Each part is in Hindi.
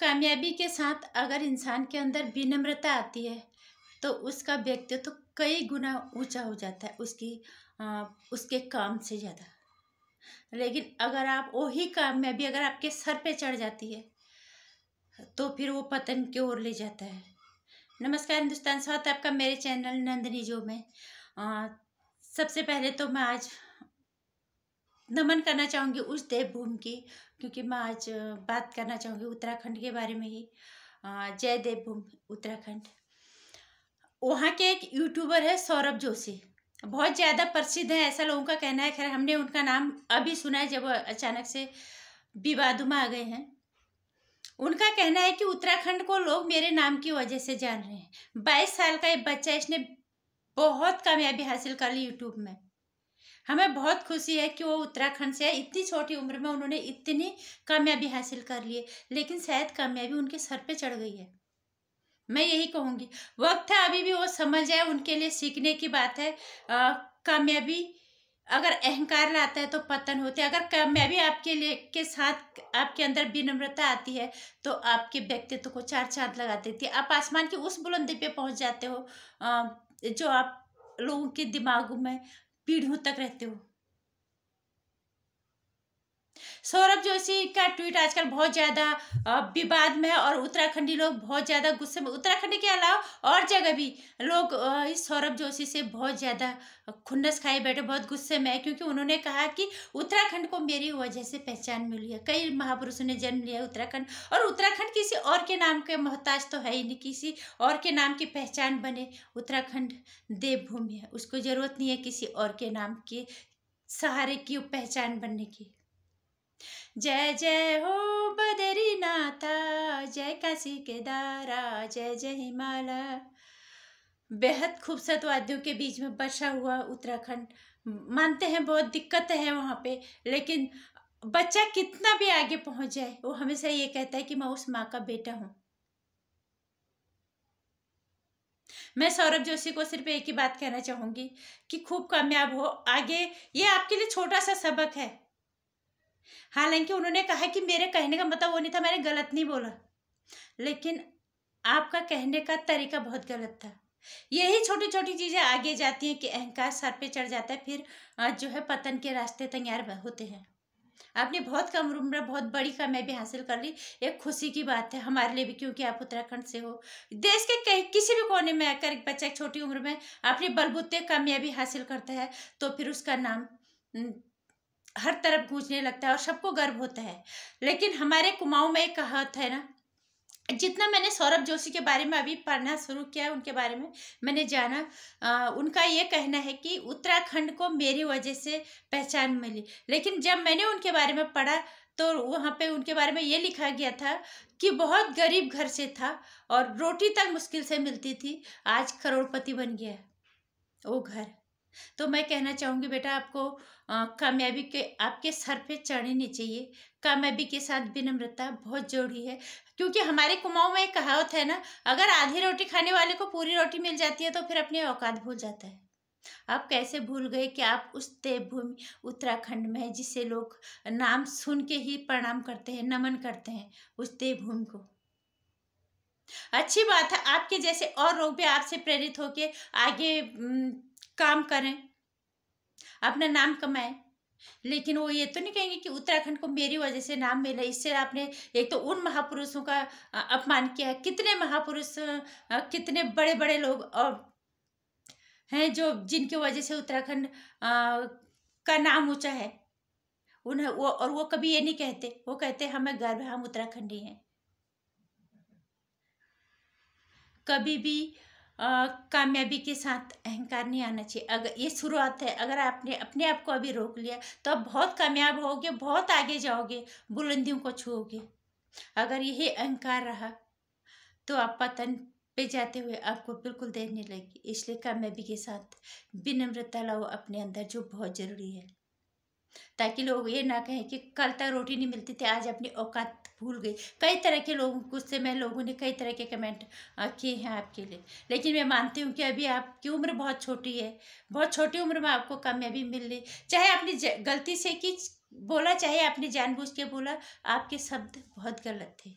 कामयाबी के साथ अगर इंसान के अंदर विनम्रता आती है तो उसका व्यक्तित्व तो कई गुना ऊंचा हो जाता है उसकी आ, उसके काम से ज़्यादा लेकिन अगर आप वही काम में भी अगर आपके सर पे चढ़ जाती है तो फिर वो पतन की ओर ले जाता है नमस्कार हिंदुस्तान स्वागत आपका मेरे चैनल नंदनी जो में आ, सबसे पहले तो मैं आज नमन करना चाहूँगी उस देवभूमि की क्योंकि मैं आज बात करना चाहूँगी उत्तराखंड के बारे में ही जय देवभूमि उत्तराखंड वहाँ के एक यूट्यूबर है सौरभ जोशी बहुत ज़्यादा प्रसिद्ध है ऐसा लोगों का कहना है खैर हमने उनका नाम अभी सुना है जब अचानक से विवादों में आ गए हैं उनका कहना है कि उत्तराखंड को लोग मेरे नाम की वजह से जान रहे हैं बाईस साल का एक बच्चा इसने बहुत कामयाबी हासिल कर ली यूट्यूब में हमें बहुत खुशी है कि वो उत्तराखंड से इतनी छोटी उम्र में उन्होंने इतनी कामयाबी हासिल कर ली है लेकिन शायद कामयाबी उनके सर पे चढ़ गई है मैं यही कहूँगी वक्त है अभी भी वो समझ जाए उनके लिए सीखने की बात है कामयाबी अगर अहंकार लाता है तो पतन होते है अगर कामयाबी आपके लिए के साथ आपके अंदर विनम्रता आती है तो आपके व्यक्तित्व को चार चांद लगा देती है आप आसमान की उस बुलंदी पे पहुंच जाते हो जो आप लोगों के दिमाग में पीढ़ियों तक रहते हो सौरभ जोशी का ट्वीट आजकल बहुत ज़्यादा विवाद में है और उत्तराखंडी लोग बहुत ज़्यादा गुस्से में उत्तराखंड के अलावा और जगह भी लोग इस सौरभ जोशी से बहुत ज़्यादा खुन्नस खाए बैठे बहुत गुस्से में है क्योंकि उन्होंने कहा कि उत्तराखंड को मेरी वजह से पहचान मिली है कई महापुरुषों ने जन्म लिया उत्तराखंड और उत्तराखंड किसी और के नाम के मोहताज तो है ही नहीं किसी और के नाम की पहचान बने उत्तराखंड देवभूमि है उसको ज़रूरत नहीं है किसी और के नाम के सहारे की पहचान बनने की जय जय हो बदरीनाथा जय काशी केदारा जय जय हिमालय बेहद खूबसूरत वादियों के बीच में बसा हुआ उत्तराखंड मानते हैं बहुत दिक्कत है वहाँ पे लेकिन बच्चा कितना भी आगे पहुँच जाए वो हमेशा ये कहता है कि मैं उस माँ का बेटा हूँ मैं सौरभ जोशी को सिर्फ एक ही बात कहना चाहूँगी कि खूब कामयाब हो आगे ये आपके लिए छोटा सा सबक है हालांकि उन्होंने कहा कि मेरे कहने का मतलब वो नहीं था मैंने गलत नहीं बोला लेकिन आपका कहने का तरीका बहुत गलत था यही छोटी छोटी चीज़ें आगे जाती हैं कि अहंकार सर पे चढ़ जाता है फिर जो है पतन के रास्ते तैयार होते हैं आपने बहुत कम उम्र बहुत बड़ी कामयाबी हासिल कर ली एक खुशी की बात है हमारे लिए भी क्योंकि आप उत्तराखंड से हो देश के कहीं किसी भी कोने में आकर एक बच्चा छोटी उम्र में अपनी बलबूते कामयाबी हासिल करता है तो फिर उसका नाम हर तरफ गूंजने लगता है और सबको गर्व होता है लेकिन हमारे कुमाऊँ में एक कहावत है ना जितना मैंने सौरभ जोशी के बारे में अभी पढ़ना शुरू किया है उनके बारे में मैंने जाना आ, उनका ये कहना है कि उत्तराखंड को मेरी वजह से पहचान मिली लेकिन जब मैंने उनके बारे में पढ़ा तो वहाँ पे उनके बारे में ये लिखा गया था कि बहुत गरीब घर से था और रोटी तक मुश्किल से मिलती थी आज करोड़पति बन गया वो घर तो मैं कहना चाहूँगी बेटा आपको कामयाबी के आपके सर पे नहीं चाहिए कामयाबी के साथ विनम्रता बहुत जरूरी है क्योंकि हमारे कुमाऊँ में एक कहावत है ना अगर आधी रोटी खाने वाले को पूरी रोटी मिल जाती है तो फिर अपनी औकात भूल जाता है आप कैसे भूल गए कि आप उस देवभूमि उत्तराखंड में जिसे लोग नाम सुन के ही प्रणाम करते हैं नमन करते हैं उस देवभूमि को अच्छी बात है आपके जैसे और लोग भी आपसे प्रेरित होके आगे काम करें अपना नाम कमाएं लेकिन वो ये तो नहीं कहेंगे कि उत्तराखंड को मेरी वजह से नाम मिला इससे आपने एक तो उन महापुरुषों का अपमान किया है कितने महापुरुष कितने बड़े बड़े लोग और हैं जो जिनकी वजह से उत्तराखंड का नाम ऊंचा है उन्हें वो और वो कभी ये नहीं कहते वो कहते हमें गर्व हम उत्तराखंडी हैं कभी भी कामयाबी के साथ अहंकार नहीं आना चाहिए अगर ये शुरुआत है अगर आपने अपने आप को अभी रोक लिया तो आप बहुत कामयाब होगे बहुत आगे जाओगे बुलंदियों को छूओगे अगर यही अहंकार रहा तो आप पतन पे जाते हुए आपको बिल्कुल देर नहीं लगेगी इसलिए कामयाबी के साथ विनम्रता लाओ अपने अंदर जो बहुत ज़रूरी है ताकि लोग ये ना कहें कि कल तक रोटी नहीं मिलती थी आज अपनी औकात भूल गई कई तरह के लोगों गुस्से में लोगों ने कई तरह के कमेंट किए हैं आपके लिए लेकिन मैं मानती हूँ कि अभी आपकी उम्र बहुत छोटी है बहुत छोटी उम्र में आपको कामयाबी मिल रही चाहे आपने गलती से कि बोला चाहे आपने जानबूझ के बोला आपके शब्द बहुत गलत थे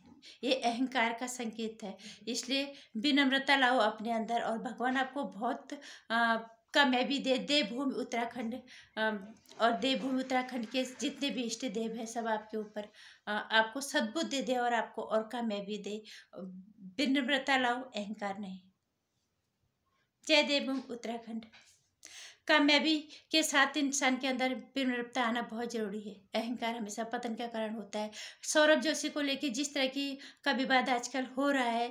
ये अहंकार का संकेत है इसलिए विनम्रता लाओ अपने अंदर और भगवान आपको बहुत आ, का मैं भी दे देवभूमि उत्तराखंड और देवभूमि उत्तराखंड के जितने भी इष्ट देव हैं सब आपके ऊपर आपको सद्बुद्धि दे और आपको और का मैं भी दे विनम्रता लाओ अहंकार नहीं जय देवभूमि उत्तराखंड का मैं भी के साथ इंसान के अंदर विनम्रता आना बहुत ज़रूरी है अहंकार हमेशा पतन का कारण होता है सौरभ जोशी को लेके जिस तरह की का विवाद आजकल हो रहा है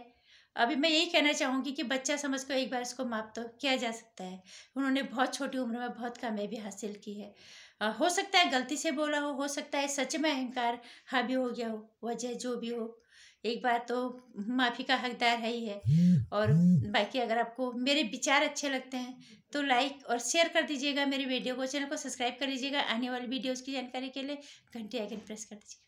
अभी मैं यही कहना चाहूँगी कि बच्चा समझ कर एक बार इसको माप तो किया जा सकता है उन्होंने बहुत छोटी उम्र में बहुत कामयाबी हासिल की है आ, हो सकता है गलती से बोला हो हो सकता है सच में अहंकार हावी हो गया हो वजह जो भी हो एक बार तो माफ़ी का हकदार है ही है और बाकी अगर आपको मेरे विचार अच्छे लगते हैं तो लाइक और शेयर कर दीजिएगा मेरे वीडियो को चैनल को सब्सक्राइब कर लीजिएगा आने वाली वीडियोज़ की जानकारी के लिए घंटे आइकन प्रेस कर दीजिएगा